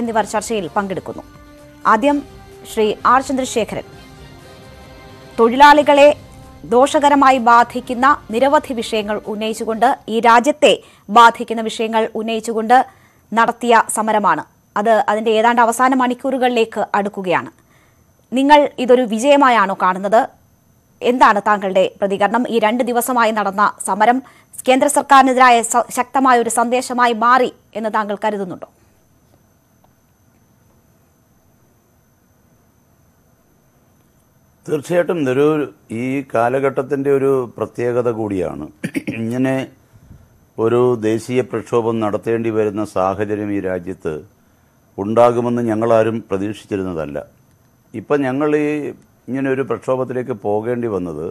എന്നിവർ ചർച്ചയിൽ പങ്കെടുക്കുന്നു ആദ്യം ശ്രീ ആർ ചന്ദ്രശേഖരൻ തൊഴിലാളികളെ ദോഷകരമായി ബാധിക്കുന്ന നിരവധി വിഷയങ്ങൾ ഉന്നയിച്ചുകൊണ്ട് ഈ രാജ്യത്തെ ബാധിക്കുന്ന വിഷയങ്ങൾ ഉന്നയിച്ചുകൊണ്ട് നടത്തിയ സമരമാണ് അത് അതിന്റെ ഏതാണ്ട് അവസാന മണിക്കൂറുകളിലേക്ക് അടുക്കുകയാണ് നിങ്ങൾ ഇതൊരു വിജയമായാണോ കാണുന്നത് എന്താണ് താങ്കളുടെ പ്രതികരണം ഈ രണ്ട് ദിവസമായി നടന്ന സമരം കേന്ദ്ര സർക്കാരിനെതിരായ ശക്തമായ ഒരു സന്ദേശമായി മാറി എന്ന് താങ്കൾ കരുതുന്നുണ്ടോ തീർച്ചയായിട്ടും ഇതൊരു ഈ കാലഘട്ടത്തിൻ്റെ ഒരു പ്രത്യേകത കൂടിയാണ് ഇങ്ങനെ ഒരു ദേശീയ പ്രക്ഷോഭം നടത്തേണ്ടി വരുന്ന സാഹചര്യം ഈ രാജ്യത്ത് ഉണ്ടാകുമെന്ന് ഞങ്ങളാരും പ്രതീക്ഷിച്ചിരുന്നതല്ല ഇപ്പം ഞങ്ങൾ ഈ ഇങ്ങനെ ഒരു പ്രക്ഷോഭത്തിലേക്ക് പോകേണ്ടി വന്നത്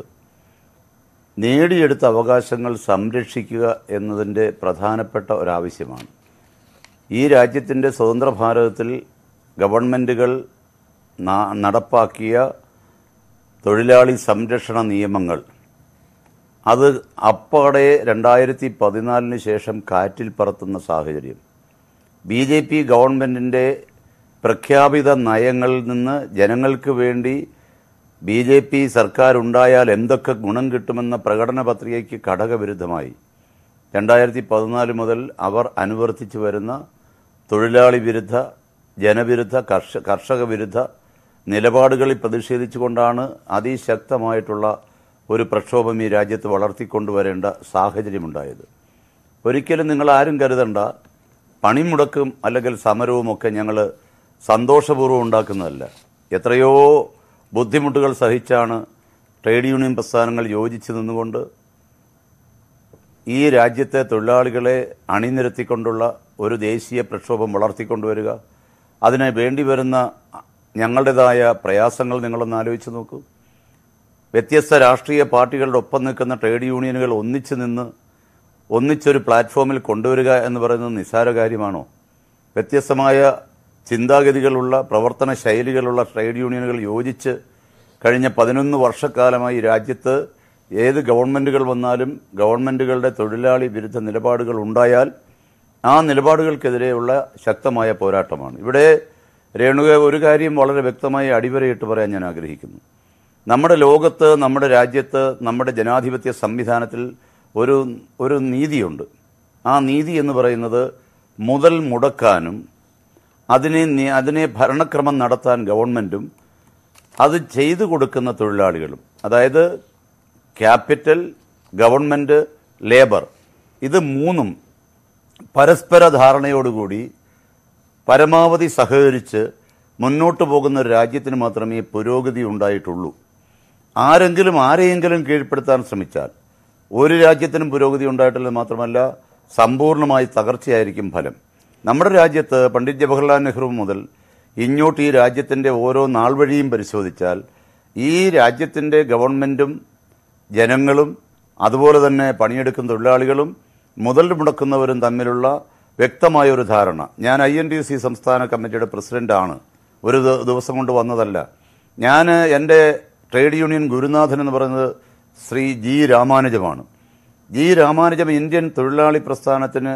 നേടിയെടുത്ത അവകാശങ്ങൾ സംരക്ഷിക്കുക എന്നതിൻ്റെ പ്രധാനപ്പെട്ട ഒരാവശ്യമാണ് ഈ രാജ്യത്തിൻ്റെ സ്വതന്ത്ര ഭാരതത്തിൽ ഗവൺമെൻറ്റുകൾ നടപ്പാക്കിയ തൊഴിലാളി സംരക്ഷണ നിയമങ്ങൾ അത് അപ്പാടെ രണ്ടായിരത്തി പതിനാലിന് ശേഷം കാറ്റിൽ പറത്തുന്ന സാഹചര്യം ബി ജെ പി ഗവൺമെൻറ്റിൻ്റെ പ്രഖ്യാപിത നയങ്ങളിൽ നിന്ന് ജനങ്ങൾക്ക് വേണ്ടി ബി ജെ പി സർക്കാർ ഉണ്ടായാൽ എന്തൊക്കെ ഗുണം കിട്ടുമെന്ന പ്രകടന പത്രികയ്ക്ക് ഘടകവിരുദ്ധമായി രണ്ടായിരത്തി പതിനാല് മുതൽ അവർ അനുവർത്തിച്ചു വരുന്ന തൊഴിലാളി വിരുദ്ധ ജനവിരുദ്ധ കർഷക വിരുദ്ധ നിലപാടുകളിൽ പ്രതിഷേധിച്ചുകൊണ്ടാണ് അതിശക്തമായിട്ടുള്ള ഒരു പ്രക്ഷോഭം ഈ രാജ്യത്ത് വളർത്തിക്കൊണ്ടുവരേണ്ട സാഹചര്യമുണ്ടായത് ഒരിക്കലും നിങ്ങൾ ആരും കരുതണ്ട പണിമുടക്കും അല്ലെങ്കിൽ സമരവും ഒക്കെ ഞങ്ങൾ സന്തോഷപൂർവ്വം ഉണ്ടാക്കുന്നതല്ല എത്രയോ ബുദ്ധിമുട്ടുകൾ സഹിച്ചാണ് ട്രേഡ് യൂണിയൻ പ്രസ്ഥാനങ്ങൾ യോജിച്ചു നിന്നുകൊണ്ട് ഈ രാജ്യത്തെ തൊഴിലാളികളെ അണിനിരത്തിക്കൊണ്ടുള്ള ഒരു ദേശീയ പ്രക്ഷോഭം വളർത്തിക്കൊണ്ടുവരിക അതിന് വേണ്ടി വരുന്ന ഞങ്ങളുടേതായ പ്രയാസങ്ങൾ നിങ്ങളൊന്ന് ആലോചിച്ച് നോക്കൂ വ്യത്യസ്ത രാഷ്ട്രീയ പാർട്ടികളുടെ ഒപ്പം നിൽക്കുന്ന ട്രേഡ് യൂണിയനുകൾ ഒന്നിച്ചു നിന്ന് ഒന്നിച്ചൊരു പ്ലാറ്റ്ഫോമിൽ കൊണ്ടുവരിക എന്ന് പറയുന്നത് നിസ്സാര കാര്യമാണോ വ്യത്യസ്തമായ ചിന്താഗതികളുള്ള പ്രവർത്തന ശൈലികളുള്ള ട്രേഡ് യൂണിയനുകൾ യോജിച്ച് കഴിഞ്ഞ പതിനൊന്ന് വർഷക്കാലമായി രാജ്യത്ത് ഏത് ഗവൺമെന്റുകൾ വന്നാലും ഗവൺമെന്റുകളുടെ തൊഴിലാളി വിരുദ്ധ നിലപാടുകൾ ഉണ്ടായാൽ ആ നിലപാടുകൾക്കെതിരെയുള്ള ശക്തമായ പോരാട്ടമാണ് ഇവിടെ രേണുക ഒരു കാര്യം വളരെ വ്യക്തമായി അടിവരയിട്ട് പറയാൻ ഞാൻ ആഗ്രഹിക്കുന്നു നമ്മുടെ ലോകത്ത് നമ്മുടെ രാജ്യത്ത് നമ്മുടെ ജനാധിപത്യ സംവിധാനത്തിൽ ഒരു ഒരു നീതിയുണ്ട് ആ നീതി എന്ന് പറയുന്നത് മുതൽ മുടക്കാനും അതിനെ അതിനെ ഭരണക്രമം നടത്താൻ ഗവൺമെൻറ്റും അത് ചെയ്തു കൊടുക്കുന്ന തൊഴിലാളികളും അതായത് ക്യാപിറ്റൽ ഗവൺമെൻറ് ലേബർ ഇത് മൂന്നും പരസ്പര ധാരണയോടുകൂടി പരമാവധി സഹകരിച്ച് മുന്നോട്ട് പോകുന്ന രാജ്യത്തിന് മാത്രമേ പുരോഗതി ഉണ്ടായിട്ടുള്ളൂ ആരെങ്കിലും ആരെയെങ്കിലും കീഴ്പ്പെടുത്താൻ ശ്രമിച്ചാൽ ഒരു രാജ്യത്തിനും പുരോഗതി ഉണ്ടായിട്ടില്ല മാത്രമല്ല സമ്പൂർണ്ണമായി തകർച്ചയായിരിക്കും ഫലം നമ്മുടെ രാജ്യത്ത് പണ്ഡിറ്റ് ജവഹർലാൽ നെഹ്റു മുതൽ ഇങ്ങോട്ട് ഈ രാജ്യത്തിൻ്റെ ഓരോ നാൾ വഴിയും പരിശോധിച്ചാൽ ഈ രാജ്യത്തിൻ്റെ ഗവൺമെൻറ്റും ജനങ്ങളും അതുപോലെ തന്നെ പണിയെടുക്കുന്ന തൊഴിലാളികളും മുതൽ മുടക്കുന്നവരും തമ്മിലുള്ള വ്യക്തമായ ഒരു ധാരണ ഞാൻ ഐ എൻ ടി സി സംസ്ഥാന കമ്മിറ്റിയുടെ പ്രസിഡൻ്റാണ് ഒരു ദിവസം കൊണ്ട് വന്നതല്ല ഞാൻ എൻ്റെ ട്രേഡ് യൂണിയൻ ഗുരുനാഥൻ എന്ന് പറയുന്നത് ശ്രീ ജി രാമാനുജമാണ് ജി രാമാനുജം ഇന്ത്യൻ തൊഴിലാളി പ്രസ്ഥാനത്തിന്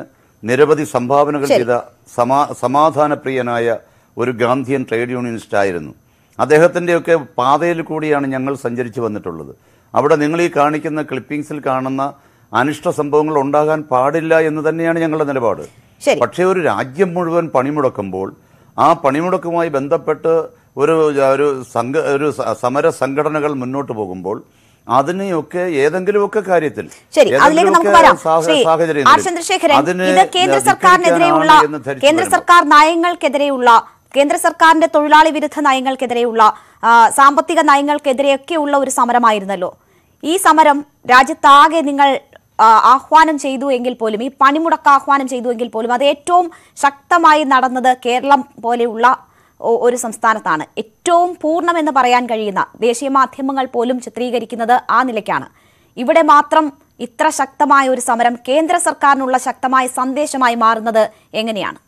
നിരവധി സംഭാവനകൾ ചെയ്ത സമാധാനപ്രിയനായ ഒരു ഗാന്ധിയൻ ട്രേഡ് യൂണിയനിസ്റ്റ് ആയിരുന്നു അദ്ദേഹത്തിൻ്റെയൊക്കെ പാതയിൽ കൂടിയാണ് ഞങ്ങൾ സഞ്ചരിച്ചു വന്നിട്ടുള്ളത് അവിടെ നിങ്ങൾ ഈ കാണിക്കുന്ന ക്ലിപ്പിംഗ്സിൽ കാണുന്ന അനിഷ്ട സംഭവങ്ങൾ ഉണ്ടാകാൻ പാടില്ല എന്ന് തന്നെയാണ് ഞങ്ങളുടെ നിലപാട് ശരി പക്ഷേ ഒരു രാജ്യം മുഴുവൻ പണിമുടക്കുമ്പോൾ ആ പണിമുടക്കുമായി ബന്ധപ്പെട്ട് ഒരു ഒരു സംഘ ഒരു സമര സംഘടനകൾ മുന്നോട്ട് പോകുമ്പോൾ അതിനെയൊക്കെ ഏതെങ്കിലുമൊക്കെ കാര്യത്തിൽ ശരി അതിലേക്ക് നമുക്ക് വരാം ഇത് കേന്ദ്ര കേന്ദ്ര സർക്കാർ നയങ്ങൾക്കെതിരെയുള്ള കേന്ദ്ര സർക്കാരിന്റെ തൊഴിലാളി വിരുദ്ധ നയങ്ങൾക്കെതിരെയുള്ള സാമ്പത്തിക നയങ്ങൾക്കെതിരെയൊക്കെയുള്ള ഒരു സമരമായിരുന്നല്ലോ ഈ സമരം രാജ്യത്താകെ നിങ്ങൾ ആഹ്വാനം ചെയ്തു എങ്കിൽ പോലും ഈ പണിമുടക്ക് ആഹ്വാനം ചെയ്തു എങ്കിൽ പോലും അത് ഏറ്റവും ശക്തമായി നടന്നത് കേരളം പോലെയുള്ള ഒരു സംസ്ഥാനത്താണ് ഏറ്റവും പൂർണ്ണമെന്ന് പറയാൻ കഴിയുന്ന ദേശീയ മാധ്യമങ്ങൾ പോലും ചിത്രീകരിക്കുന്നത് ആ നിലയ്ക്കാണ് ഇവിടെ മാത്രം ഇത്ര ശക്തമായ ഒരു സമരം കേന്ദ്ര സർക്കാരിനുള്ള ശക്തമായ സന്ദേശമായി മാറുന്നത് എങ്ങനെയാണ്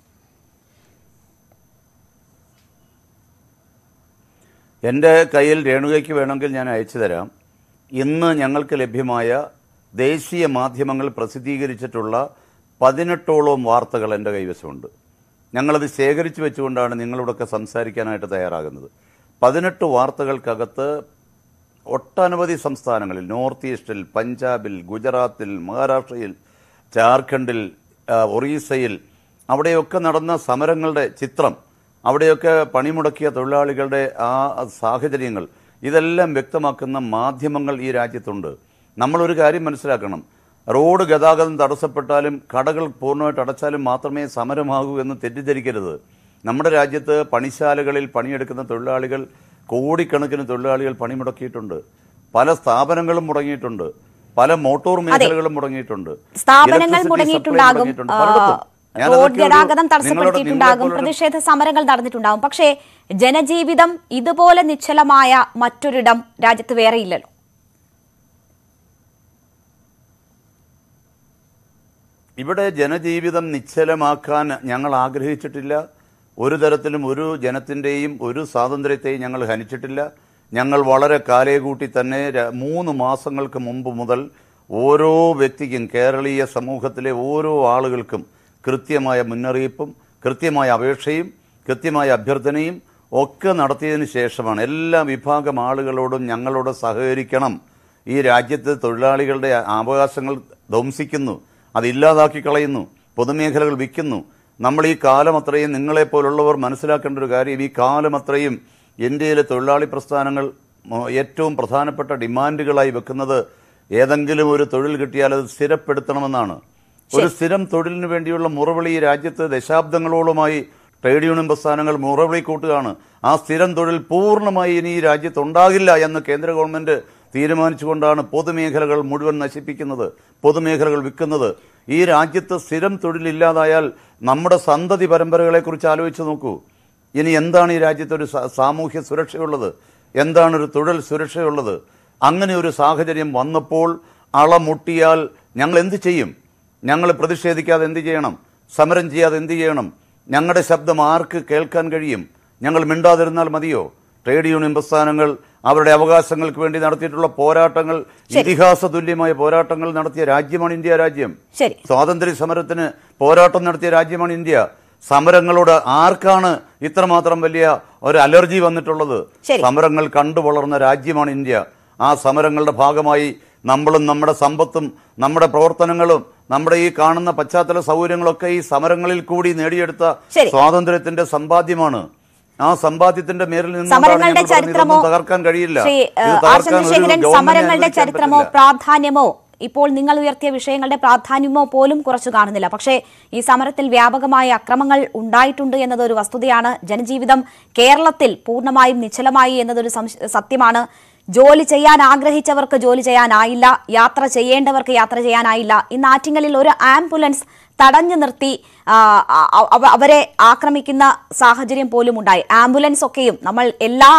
എൻ്റെ കയ്യിൽ രേണുകയ്ക്ക് വേണമെങ്കിൽ ഞാൻ അയച്ചു തരാം ഇന്ന് ഞങ്ങൾക്ക് ലഭ്യമായ ദേശീയ മാധ്യമങ്ങൾ പ്രസിദ്ധീകരിച്ചിട്ടുള്ള പതിനെട്ടോളം വാർത്തകൾ എൻ്റെ കൈവശമുണ്ട് ഞങ്ങളത് ശേഖരിച്ചു വെച്ചുകൊണ്ടാണ് നിങ്ങളോടൊക്കെ സംസാരിക്കാനായിട്ട് തയ്യാറാകുന്നത് പതിനെട്ട് വാർത്തകൾക്കകത്ത് ഒട്ടനവധി സംസ്ഥാനങ്ങളിൽ നോർത്ത് ഈസ്റ്റിൽ പഞ്ചാബിൽ ഗുജറാത്തിൽ മഹാരാഷ്ട്രയിൽ ജാർഖണ്ഡിൽ ഒറീസയിൽ അവിടെയൊക്കെ നടന്ന സമരങ്ങളുടെ ചിത്രം അവിടെയൊക്കെ പണിമുടക്കിയ തൊഴിലാളികളുടെ ആ സാഹചര്യങ്ങൾ ഇതെല്ലാം വ്യക്തമാക്കുന്ന മാധ്യമങ്ങൾ ഈ രാജ്യത്തുണ്ട് നമ്മളൊരു കാര്യം മനസ്സിലാക്കണം റോഡ് ഗതാഗതം തടസ്സപ്പെട്ടാലും കടകൾ പൂർണ്ണമായിട്ട് അടച്ചാലും മാത്രമേ സമരമാകൂ എന്ന് തെറ്റിദ്ധരിക്കരുത് നമ്മുടെ രാജ്യത്ത് പണിശാലകളിൽ പണിയെടുക്കുന്ന തൊഴിലാളികൾ കോടിക്കണക്കിന് തൊഴിലാളികൾ പണിമുടക്കിയിട്ടുണ്ട് പല സ്ഥാപനങ്ങളും മുടങ്ങിയിട്ടുണ്ട് പല മോട്ടോർ മേഖലകളും മുടങ്ങിയിട്ടുണ്ട് സ്ഥാപനങ്ങൾ മുടങ്ങിയിട്ടുണ്ടാകും റോഡ് ഗതാഗതം തടസ്സപ്പെട്ടിട്ടുണ്ടാകും പ്രതിഷേധ സമരങ്ങൾ നടന്നിട്ടുണ്ടാകും പക്ഷേ ജനജീവിതം ഇതുപോലെ നിശ്ചലമായ മറ്റൊരിടം രാജ്യത്ത് വേറെയില്ലല്ലോ ഇവിടെ ജനജീവിതം നിശ്ചലമാക്കാൻ ഞങ്ങൾ ആഗ്രഹിച്ചിട്ടില്ല ഒരു തരത്തിലും ഒരു ജനത്തിൻ്റെയും ഒരു സ്വാതന്ത്ര്യത്തെയും ഞങ്ങൾ ഹനിച്ചിട്ടില്ല ഞങ്ങൾ വളരെ കൂട്ടി തന്നെ മൂന്ന് മാസങ്ങൾക്ക് മുമ്പ് മുതൽ ഓരോ വ്യക്തിക്കും കേരളീയ സമൂഹത്തിലെ ഓരോ ആളുകൾക്കും കൃത്യമായ മുന്നറിയിപ്പും കൃത്യമായ അപേക്ഷയും കൃത്യമായ അഭ്യർത്ഥനയും ഒക്കെ നടത്തിയതിന് ശേഷമാണ് എല്ലാ വിഭാഗം ആളുകളോടും ഞങ്ങളോട് സഹകരിക്കണം ഈ രാജ്യത്ത് തൊഴിലാളികളുടെ അവകാശങ്ങൾ ധ്വംസിക്കുന്നു അതില്ലാതാക്കി കളയുന്നു പൊതുമേഖലകൾ വിൽക്കുന്നു നമ്മൾ ഈ കാലം അത്രയും നിങ്ങളെപ്പോലുള്ളവർ മനസ്സിലാക്കേണ്ട ഒരു കാര്യം ഈ കാലം അത്രയും ഇന്ത്യയിലെ തൊഴിലാളി പ്രസ്ഥാനങ്ങൾ ഏറ്റവും പ്രധാനപ്പെട്ട ഡിമാൻഡുകളായി വെക്കുന്നത് ഏതെങ്കിലും ഒരു തൊഴിൽ കിട്ടിയാൽ അത് സ്ഥിരപ്പെടുത്തണമെന്നാണ് ഒരു സ്ഥിരം തൊഴിലിന് വേണ്ടിയുള്ള മുറവിളി ഈ രാജ്യത്ത് ദശാബ്ദങ്ങളോളമായി ട്രേഡ് യൂണിയൻ പ്രസ്ഥാനങ്ങൾ മുറവിളി കൂട്ടുകയാണ് ആ സ്ഥിരം തൊഴിൽ പൂർണ്ണമായി ഇനി ഈ രാജ്യത്തുണ്ടാകില്ല എന്ന് കേന്ദ്ര ഗവൺമെൻറ് തീരുമാനിച്ചുകൊണ്ടാണ് പൊതുമേഖലകൾ മുഴുവൻ നശിപ്പിക്കുന്നത് പൊതുമേഖലകൾ വിൽക്കുന്നത് ഈ രാജ്യത്ത് സ്ഥിരം തൊഴിലില്ലാതായാൽ നമ്മുടെ സന്തതി പരമ്പരകളെക്കുറിച്ച് ആലോചിച്ച് നോക്കൂ ഇനി എന്താണ് ഈ രാജ്യത്തൊരു സാമൂഹ്യ സുരക്ഷയുള്ളത് എന്താണ് ഒരു തൊഴിൽ സുരക്ഷയുള്ളത് അങ്ങനെ ഒരു സാഹചര്യം വന്നപ്പോൾ അളമുട്ടിയാൽ ഞങ്ങൾ എന്ത് ചെയ്യും ഞങ്ങൾ പ്രതിഷേധിക്കാതെ എന്ത് ചെയ്യണം സമരം ചെയ്യാതെ എന്ത് ചെയ്യണം ഞങ്ങളുടെ ശബ്ദം ആർക്ക് കേൾക്കാൻ കഴിയും ഞങ്ങൾ മിണ്ടാതിരുന്നാൽ മതിയോ ട്രേഡ് യൂണിയൻ പ്രസ്ഥാനങ്ങൾ അവരുടെ അവകാശങ്ങൾക്ക് വേണ്ടി നടത്തിയിട്ടുള്ള പോരാട്ടങ്ങൾ ഇതിഹാസ തുല്യമായ പോരാട്ടങ്ങൾ നടത്തിയ രാജ്യമാണ് ഇന്ത്യ രാജ്യം സ്വാതന്ത്ര്യ സമരത്തിന് പോരാട്ടം നടത്തിയ രാജ്യമാണ് ഇന്ത്യ സമരങ്ങളോട് ആർക്കാണ് ഇത്രമാത്രം വലിയ ഒരു അലർജി വന്നിട്ടുള്ളത് സമരങ്ങൾ കണ്ടു വളർന്ന രാജ്യമാണ് ഇന്ത്യ ആ സമരങ്ങളുടെ ഭാഗമായി നമ്മളും നമ്മുടെ സമ്പത്തും നമ്മുടെ പ്രവർത്തനങ്ങളും നമ്മുടെ ഈ കാണുന്ന പശ്ചാത്തല സൗകര്യങ്ങളൊക്കെ ഈ സമരങ്ങളിൽ കൂടി നേടിയെടുത്ത സ്വാതന്ത്ര്യത്തിന്റെ സമ്പാദ്യമാണ് ആ സമ്പാദ്യത്തിന്റെ മേലിൽ സമരങ്ങളുടെ ചരിത്രമോ തകർക്കാൻ കഴിയില്ല സമരങ്ങളുടെ ചരിത്രമോ പ്രാധാന്യമോ ഇപ്പോൾ നിങ്ങൾ ഉയർത്തിയ വിഷയങ്ങളുടെ പ്രാധാന്യമോ പോലും കുറച്ചു കാണുന്നില്ല പക്ഷേ ഈ സമരത്തിൽ വ്യാപകമായ അക്രമങ്ങൾ ഉണ്ടായിട്ടുണ്ട് എന്നതൊരു വസ്തുതയാണ് ജനജീവിതം കേരളത്തിൽ പൂർണ്ണമായും നിശ്ചലമായി എന്നതൊരു സത്യമാണ് ജോലി ചെയ്യാൻ ആഗ്രഹിച്ചവർക്ക് ജോലി ചെയ്യാനായില്ല യാത്ര ചെയ്യേണ്ടവർക്ക് യാത്ര ചെയ്യാനായില്ല ഇന്ന് ആറ്റിങ്ങലിൽ ഒരു ആംബുലൻസ് തടഞ്ഞു നിർത്തി അവരെ ആക്രമിക്കുന്ന സാഹചര്യം പോലും ഉണ്ടായി ആംബുലൻസ് ഒക്കെയും നമ്മൾ എല്ലാ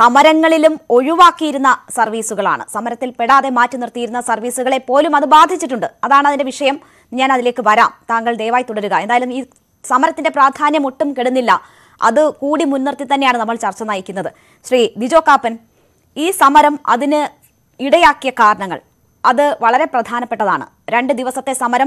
സമരങ്ങളിലും ഒഴിവാക്കിയിരുന്ന സർവീസുകളാണ് സമരത്തിൽ പെടാതെ മാറ്റി നിർത്തിയിരുന്ന സർവീസുകളെ പോലും അത് ബാധിച്ചിട്ടുണ്ട് അതാണ് അതിന്റെ വിഷയം ഞാൻ അതിലേക്ക് വരാം താങ്കൾ ദയവായി തുടരുക എന്തായാലും ഈ സമരത്തിന്റെ പ്രാധാന്യം ഒട്ടും കെടുന്നില്ല അത് കൂടി മുൻനിർത്തി തന്നെയാണ് നമ്മൾ ചർച്ച നയിക്കുന്നത് ശ്രീ ബിജോ കാപ്പൻ ഈ സമരം അതിന് ഇടയാക്കിയ കാരണങ്ങൾ അത് വളരെ പ്രധാനപ്പെട്ടതാണ് രണ്ട് ദിവസത്തെ സമരം